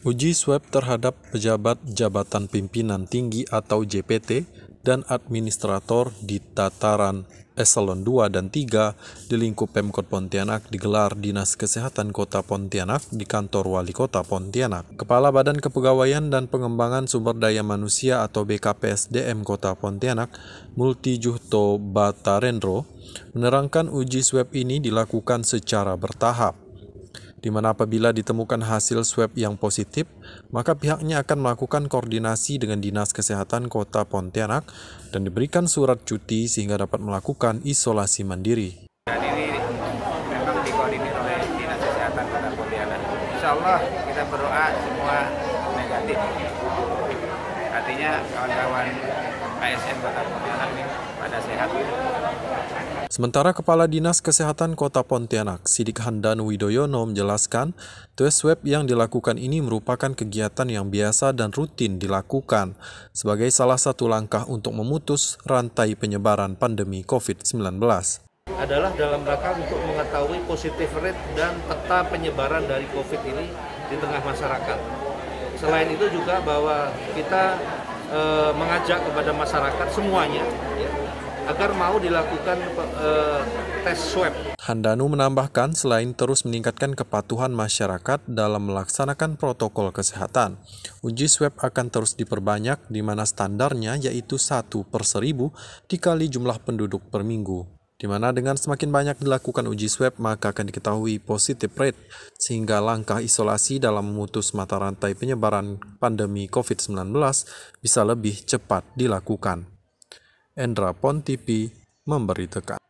Uji swab terhadap pejabat jabatan pimpinan tinggi atau JPT dan administrator di tataran eselon 2 dan 3 di lingkup Pemkot Pontianak digelar Dinas Kesehatan Kota Pontianak di kantor Wali Kota Pontianak. Kepala Badan Kepegawaian dan Pengembangan Sumber Daya Manusia atau BKPSDM Kota Pontianak, Multi Juhto Batarendro, menerangkan uji swab ini dilakukan secara bertahap di mana apabila ditemukan hasil swab yang positif, maka pihaknya akan melakukan koordinasi dengan Dinas Kesehatan Kota Pontianak dan diberikan surat cuti sehingga dapat melakukan isolasi mandiri. Dan ini memang dikoordinir oleh Dinas Kesehatan Kota Pontianak. Insya Allah kita berdoa semua negatif. Artinya kawan-kawan ASN Kota Pontianak ini pada sehat. Sementara Kepala Dinas Kesehatan Kota Pontianak, Sidik Handan Widoyono menjelaskan, tes swab yang dilakukan ini merupakan kegiatan yang biasa dan rutin dilakukan sebagai salah satu langkah untuk memutus rantai penyebaran pandemi COVID-19. Adalah dalam rangka untuk mengetahui positif rate dan peta penyebaran dari COVID ini di tengah masyarakat. Selain itu juga bahwa kita e, mengajak kepada masyarakat semuanya ya, agar mau dilakukan uh, tes swab. Handanu menambahkan selain terus meningkatkan kepatuhan masyarakat dalam melaksanakan protokol kesehatan, uji swab akan terus diperbanyak di mana standarnya yaitu satu per seribu dikali jumlah penduduk per minggu. Di mana dengan semakin banyak dilakukan uji swab maka akan diketahui positif rate sehingga langkah isolasi dalam memutus mata rantai penyebaran pandemi COVID-19 bisa lebih cepat dilakukan. Endra Pontipi memberi tekan.